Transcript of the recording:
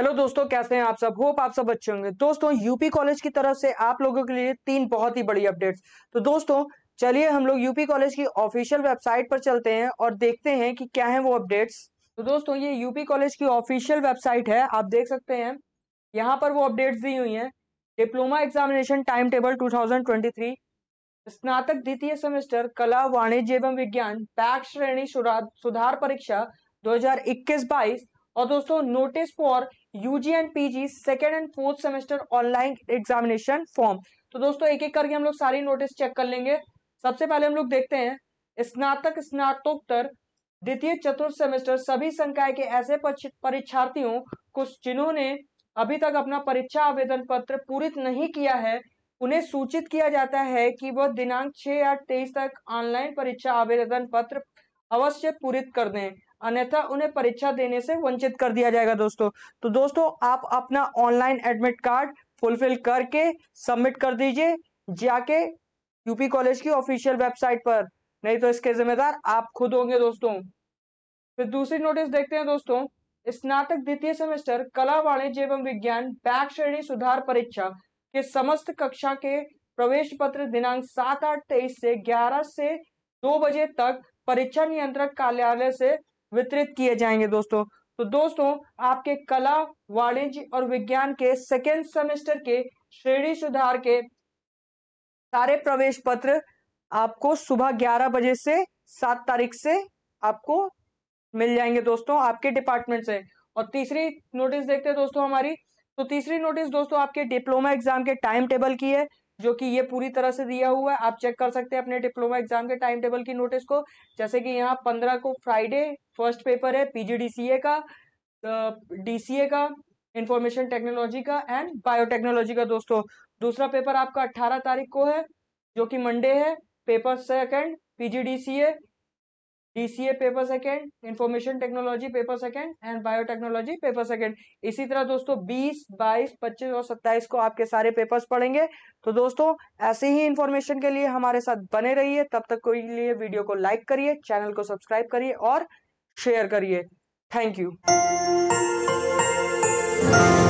hello दोस्तों कैसे हैं आप सब होप आप सब अच्छे होंगे दोस्तों यूपी कॉलेज की तरफ से आप लोगों के लिए तीन बहुत ही बड़ी अपडेट्स तो दोस्तों चलिए हम लोग यूपी कॉलेज की ऑफिशियल वेबसाइट पर चलते हैं और देखते हैं कि क्या है वो अपडेट्स तो दोस्तों ये यूपी कॉलेज की ऑफिशियल वेबसाइट है आप देख सकते हैं यहाँ पर वो अपडेट्स दी हुई है diploma examination time table to स्नातक द्वितीय सेमेस्टर कला वाणिज्य एवं विज्ञान पैक्स श्रेणी सुधार परीक्षा दो हजार और दोस्तों notice for UG and PG second and fourth semester online examination form तो दोस्तों एक एक करके हम लोग सारी नोटिस चेक कर लेंगे सबसे पहले हम लोग देखते हैं स्नातक स्नातोत्तर द्वितीय चतुर्थ सेमेस्टर सभी संकाय के ऐसे परीक्षार्थियों को जिन्होंने अभी तक अपना परीक्षा आवेदन पत्र पूरित नहीं किया है उन्हें सूचित किया जाता है कि वह दिनांक 6 या 23 तक ऑनलाइन परीक्षा आवेदन पत्र अवश्य पूरित कर दें अन्यथा उन्हें परीक्षा देने से वंचित कर दिया जाएगा दोस्तों तो दोस्तों आप अपना ऑनलाइन एडमिट कार्ड फुलफिल करके सबमिट कर दीजिए जाके यूपी कॉलेज की ऑफिशियल वेबसाइट पर नहीं तो इसके जिम्मेदार आप खुद होंगे दोस्तों फिर दूसरी नोटिस देखते हैं दोस्तों स्नातक द्वितीय सेमेस्टर कला वाणिज्य एवं विज्ञान बैक श्रेणी सुधार परीक्षा के समस्त कक्षा के प्रवेश पत्र दिनांक सात आठ तेईस से ग्यारह से दो बजे तक परीक्षा नियंत्रक कार्यालय से वितरित किए जाएंगे दोस्तों तो दोस्तों आपके कला वाणिज्य और विज्ञान के सेकेंड सेमेस्टर के श्रेणी सुधार के सारे प्रवेश पत्र आपको सुबह ग्यारह बजे से सात तारीख से आपको मिल जाएंगे दोस्तों आपके डिपार्टमेंट से और तीसरी नोटिस देखते हैं दोस्तों हमारी तो तीसरी नोटिस दोस्तों आपके डिप्लोमा एग्जाम के टाइम टेबल की है जो कि ये पूरी तरह से दिया हुआ है आप चेक कर सकते हैं अपने डिप्लोमा एग्जाम के टाइम टेबल की नोटिस को जैसे कि यहाँ पंद्रह को फ्राइडे फर्स्ट पेपर है पीजीडीसीए का डीसीए का इंफॉर्मेशन टेक्नोलॉजी का एंड बायोटेक्नोलॉजी का दोस्तों दूसरा पेपर आपका अट्ठारह तारीख को है जो कि मंडे है paper second PGDCA DCA paper second information technology paper second and biotechnology paper second इसी तरह दोस्तों 20, 22, 25 और 27 को आपके सारे पेपर्स पढ़ेंगे तो दोस्तों ऐसे ही इंफॉर्मेशन के लिए हमारे साथ बने रहिए तब तक के लिए वीडियो को लाइक करिए चैनल को सब्सक्राइब करिए और शेयर करिए थैंक यू